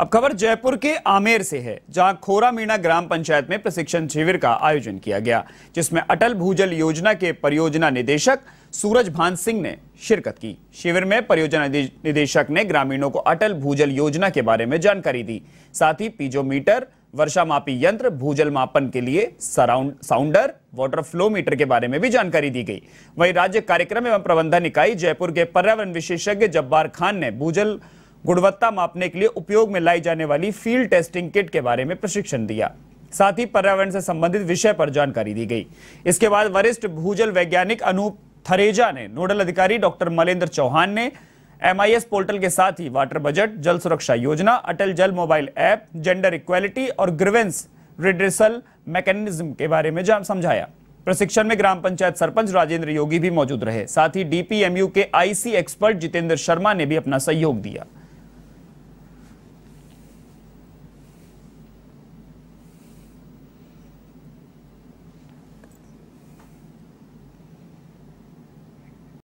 अब खबर जयपुर के आमेर से है जहां खोरा मीणा ग्राम पंचायत में प्रशिक्षण शिविर का आयोजन किया गया जिसमें अटल भूजल योजना के परियोजना निदेशक सूरज भान सिंह ने शिरकत की शिविर में परियोजना निदेशक ने ग्रामीणों को अटल भूजल योजना के बारे में जानकारी दी साथ ही पीजोमीटर वर्षा मापी यंत्र भूजल मापन के लिए surround sounder water flow meter के बारे में भी जानकारी दी गई वहीं राज्य कार्यक्रम एवं प्रबंधन इकाई जयपुर के पर्यावरण विशेषज्ञ जब्बार खान ने भूजल गुणवत्ता मापने के लिए उपयोग में लाई जाने वाली फील्ड टेस्टिंग किट के बारे में प्रशिक्षण दिया साथ ही पर्यावरण से संबंधित विषय पर जानकारी दी गई इसके बाद वरिष्ठ भूजल वैज्ञानिक अनूप थरेजा ने नोडल अधिकारी डॉक्टर मलेंद्र चौहान ने एमआईएस पोर्टल के साथ ही वाटर बजट जल सुरक्षा योजना Atal Jal mobile app gender equality और ग्रीवेंस रिड्रेसल मैकेनिज्म के बारे में समझाया प्रशिक्षण में ग्राम पंचायत सरपंच राजेंद्र योगी भी मौजूद रहे साथ ही डीपीएमयू के आईसी एक्सपर्ट जितेंद्र शर्मा ने भी अपना सहयोग दिया